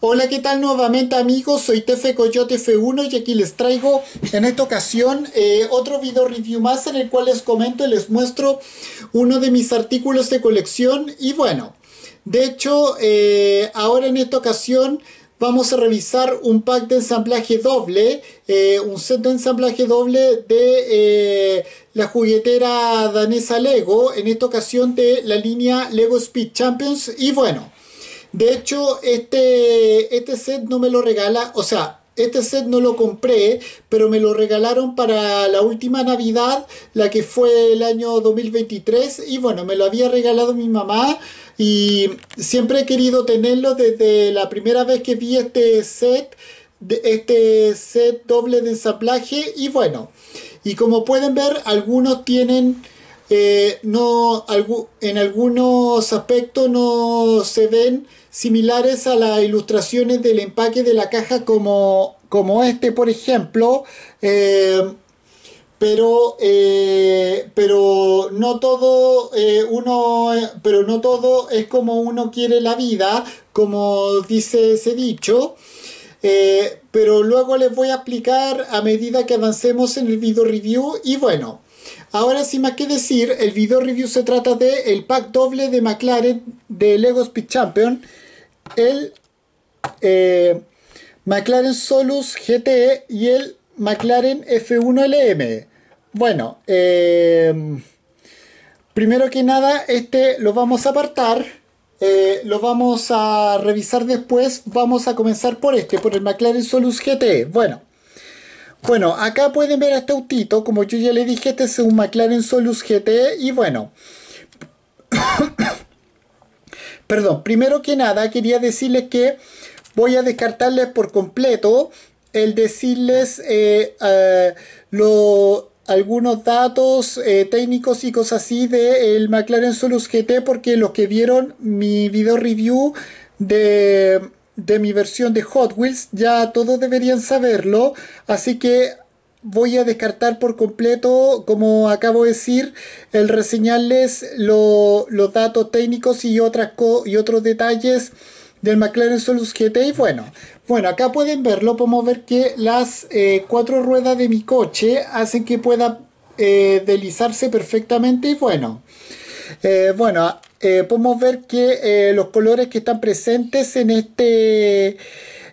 Hola, ¿qué tal nuevamente amigos? Soy Tefe Coyote F1 y aquí les traigo en esta ocasión eh, otro video review más en el cual les comento y les muestro uno de mis artículos de colección y bueno, de hecho eh, ahora en esta ocasión vamos a revisar un pack de ensamblaje doble, eh, un set de ensamblaje doble de la juguetera danesa Lego, en esta ocasión de la línea Lego Speed Champions. Y bueno, de hecho, este, este set no me lo regala, o sea, este set no lo compré, pero me lo regalaron para la última Navidad, la que fue el año 2023. Y bueno, me lo había regalado mi mamá y siempre he querido tenerlo desde la primera vez que vi este set, este set doble de ensamblaje. Y bueno, y como pueden ver, algunos tienen... Eh, no, en algunos aspectos no se ven similares a las ilustraciones del empaque de la caja como, este, por ejemplo. Eh, pero, eh, pero no todo eh, uno pero no todo es como uno quiere la vida como dice ese dicho pero luego les voy a explicar a medida que avancemos en el video review y bueno Ahora sin más que decir, el video review se trata de el pack doble de McLaren de Lego Speed Champion, el eh, McLaren Solus GTE y el McLaren F1 LM. Bueno, em, primero que nada, este lo vamos a apartar, eh, lo vamos a revisar después, vamos a comenzar por este, por el McLaren Solus GTE. Bueno. Bueno, acá pueden ver a este autito, como yo ya le dije, este es un McLaren Solus GT e y bueno... Perdón, primero que nada quería decirles que voy a descartarles por completo el decirles eh, eh, algunos datos eh, técnicos y cosas así del McLaren Solus GT e, porque los que vieron mi video review de de mi versión de Hot Wheels, ya todos deberían saberlo, así que voy a descartar por completo, como acabo de decir, el reseñarles lo, los datos técnicos y, otras y otros detalles del McLaren Solus y Bueno, bueno, acá pueden verlo, podemos ver que las eh, cuatro ruedas de mi coche hacen que pueda eh, deslizarse perfectamente y bueno. Eh, bueno, eh, podemos ver que eh, los colores que están presentes en este,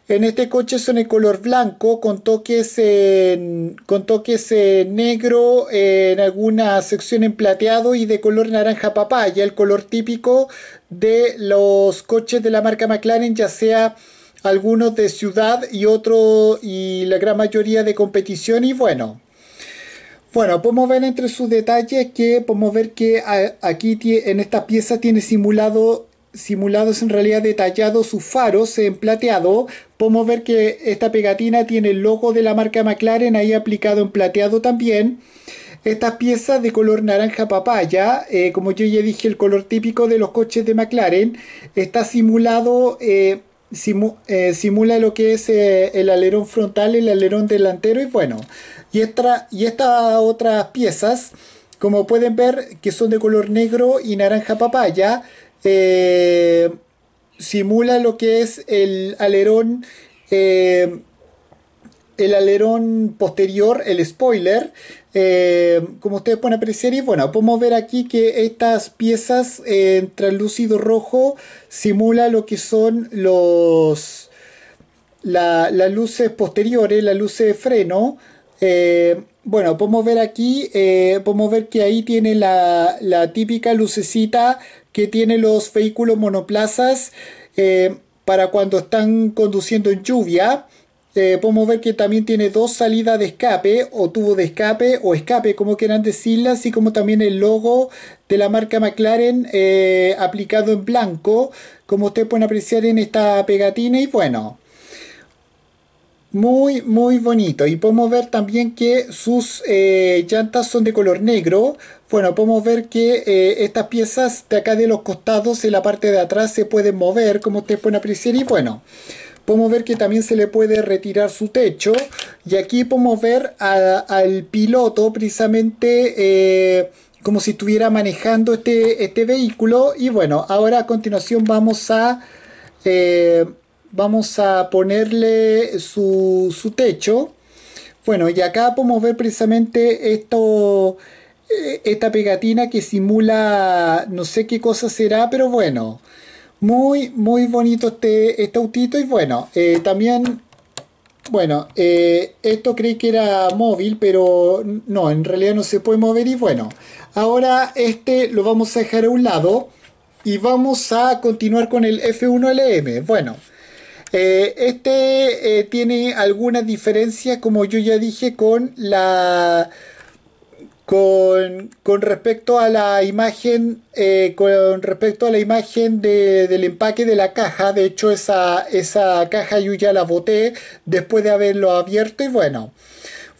en este coche son el color blanco con toques, en, con toques eh, negro en alguna sección en plateado y de color naranja papaya, el color típico de los coches de la marca McLaren, ya sea algunos de ciudad y otro y la gran mayoría de competición y bueno bueno, podemos ver entre sus detalles que podemos ver que aquí en esta pieza tiene simulado simulados en realidad detallados sus faros en plateado. Podemos ver que esta pegatina tiene el logo de la marca McLaren ahí aplicado en plateado también. Estas piezas de color naranja papaya, eh, como yo ya dije, el color típico de los coches de McLaren, está simulado eh, eh, simula lo que es eh, el alerón frontal, el alerón delantero y bueno, y estas y esta otras piezas, como pueden ver, que son de color negro y naranja papaya, eh, simula lo que es el alerón el alerón posterior, el spoiler, eh, como ustedes pueden apreciar, y bueno, podemos ver aquí que estas piezas eh, en translúcido rojo simula lo que son los las luces posteriores, las luces de freno. Eh, bueno, podemos ver aquí, podemos ver que ahí tiene la, la, típica lucecita que tienen los vehículos monoplazas para cuando están conduciendo en lluvia. Este, podemos ver que también tiene dos salidas de escape o tubo de escape o escape como quieran decirla así como también el logo de la marca McLaren eh, aplicado en blanco como ustedes pueden apreciar en esta pegatina y bueno muy muy bonito y podemos ver también que sus eh, llantas son de color negro bueno podemos ver que eh, estas piezas de acá de los costados en la parte de atrás se pueden mover como ustedes pueden apreciar y bueno podemos ver que también se le puede retirar su techo y aquí podemos ver al piloto precisamente eh, como si estuviera manejando este, este vehículo y bueno ahora a continuación vamos a eh, vamos a ponerle su, techo bueno y acá podemos ver precisamente esto eh, esta pegatina que simula no sé qué cosa será pero bueno muy, muy bonito este, este autito y bueno, eh, también, bueno, eh, esto creí que era móvil, pero no, en realidad no se puede mover y bueno, ahora este lo vamos a dejar a un lado y vamos a continuar con el F1LM. Bueno, eh, este tiene algunas diferencias, como yo ya dije, con la con, con, respecto a la imagen eh, con respecto a la imagen del empaque de la caja de hecho esa, esa caja yo ya la boté después de haberlo abierto y bueno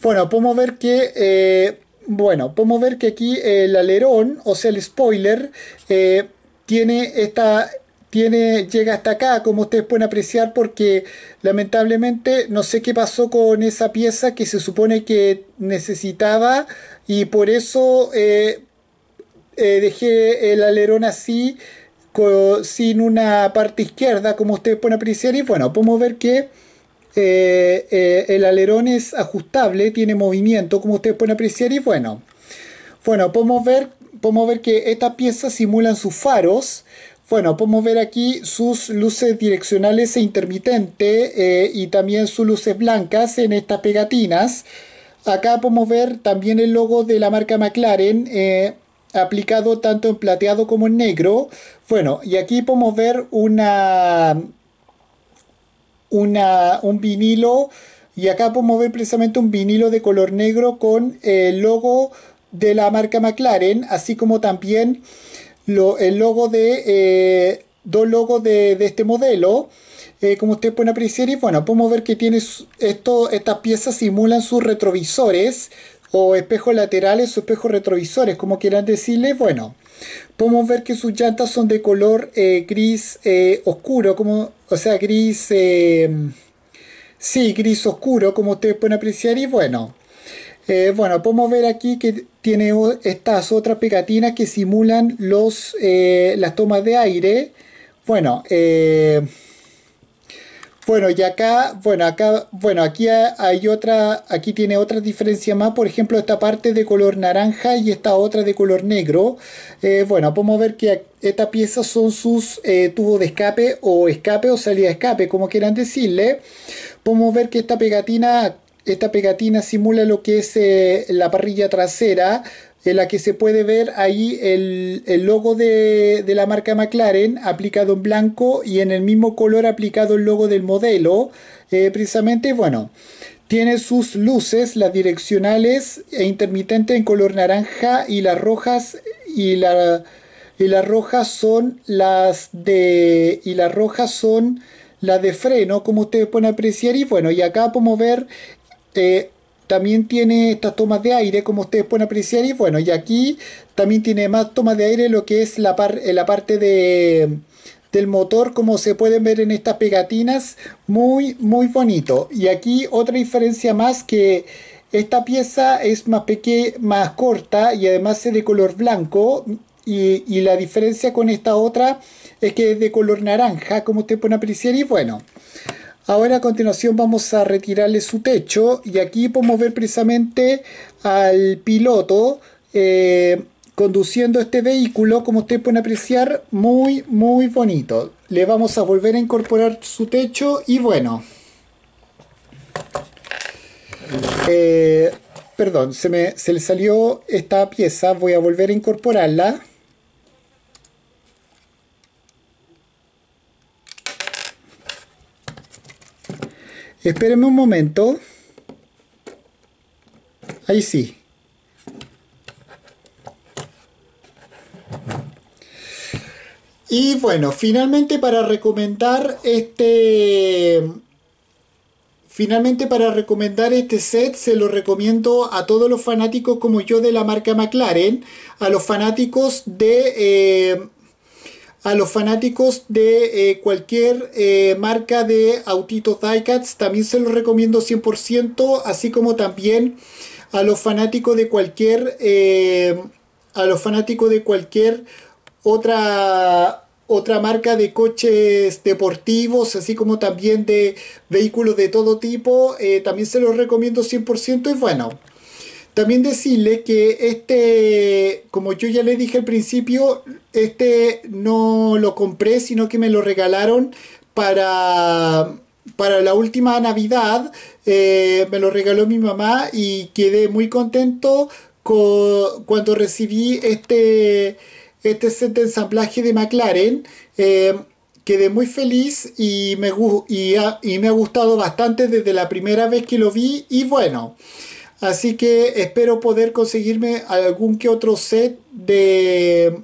bueno podemos ver que eh, bueno podemos ver que aquí el alerón o sea el spoiler eh, tiene esta llega hasta acá, como ustedes pueden apreciar, porque lamentablemente no sé qué pasó con esa pieza que se supone que necesitaba y por eso eh, eh, dejé el alerón así, sin una parte izquierda, como ustedes pueden apreciar. Y bueno, podemos ver que eh, el alerón es ajustable, tiene movimiento, como ustedes pueden apreciar. Y bueno, bueno podemos ver, podemos ver que estas piezas simulan sus faros. Bueno, podemos ver aquí sus luces direccionales e intermitentes eh, y también sus luces blancas en estas pegatinas. Acá podemos ver también el logo de la marca McLaren eh, aplicado tanto en plateado como en negro. Bueno, y aquí podemos ver una, una, un vinilo y acá podemos ver precisamente un vinilo de color negro con el logo de la marca McLaren, así como también el logo de eh, dos logos de, este modelo. Eh, como ustedes pueden apreciar, y bueno, podemos ver que tiene esto, estas piezas simulan sus retrovisores o espejos laterales o espejos retrovisores, como quieran decirle. Bueno, podemos ver que sus llantas son de color eh, gris oscuro, como, o sea, gris, sí, gris oscuro, como ustedes pueden apreciar, y bueno. Eh, bueno, podemos ver aquí que tiene estas otras pegatinas que simulan los, eh, las tomas de aire. Bueno, eh, bueno, y acá, bueno, acá, bueno, aquí hay otra, aquí tiene otra diferencia más, por ejemplo, esta parte de color naranja y esta otra de color negro. bueno, podemos ver que esta pieza son sus tubos de escape o escape o salida de escape, como quieran decirle. Podemos ver que esta pegatina esta pegatina simula lo que es eh, la parrilla trasera en la que se puede ver ahí el, logo de, la marca McLaren aplicado en blanco y en el mismo color aplicado el logo del modelo. Eh, precisamente, bueno, tiene sus luces, las direccionales e intermitentes en color naranja y las rojas y la, las rojas son las de y las rojas son la de freno, como ustedes pueden apreciar. Y bueno, y acá podemos ver este, también tiene estas tomas de aire, como ustedes pueden apreciar, y bueno, y aquí también tiene más tomas de aire lo que es la, par, eh, la parte del motor, como se pueden ver en estas pegatinas, muy, muy bonito. Y aquí otra diferencia más que esta pieza es más pequeña, más corta y además es de color blanco. Y, y la diferencia con esta otra es que es de color naranja, como ustedes pueden apreciar, y bueno... Ahora a continuación vamos a retirarle su techo y aquí podemos ver precisamente al piloto eh, conduciendo este vehículo, como ustedes pueden apreciar, muy, muy bonito. Le vamos a volver a incorporar su techo y bueno. Eh, perdón, se me se le salió esta pieza, voy a volver a incorporarla. Espérenme un momento. Ahí sí. Y bueno, finalmente para recomendar este... Finalmente para recomendar este set se lo recomiendo a todos los fanáticos como yo de la marca McLaren, a los fanáticos de... Eh, a los fanáticos de eh, cualquier eh, marca de autitos diecats también se los recomiendo 100% así como también a los fanáticos de cualquier eh, a los fanáticos de cualquier otra otra marca de coches deportivos, así como también de vehículos de todo tipo, también se los recomiendo 100% y bueno, también decirle que este, como yo ya le dije al principio, este no lo compré, sino que me lo regalaron para, para la última Navidad. Eh, me lo regaló mi mamá y quedé muy contento cuando recibí este, este set de ensamblaje de McLaren. Eh, quedé muy feliz y me, y me ha gustado bastante desde la primera vez que lo vi y bueno. Así que espero poder conseguirme algún que otro set de,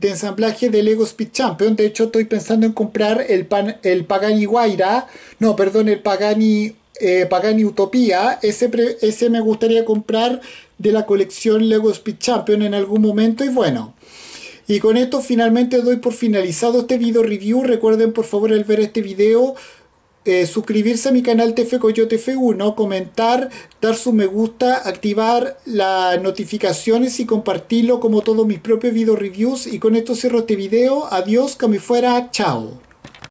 ensamblaje de Lego Speed Champion. De hecho, estoy pensando en comprar el, pan, el Pagani Guaira. No, perdón, el Pagani, eh, Pagani Utopía. Ese, ese me gustaría comprar de la colección Lego Speed Champion en algún momento. Y bueno. Y con esto finalmente doy por finalizado este video review. Recuerden por favor el ver este video eh, suscribirse a mi canal TF Coyote F1, comentar, dar su me gusta, activar las notificaciones y compartirlo como todos mis propios video reviews. Y con esto cierro este video. Adiós, que me fuera. Chao.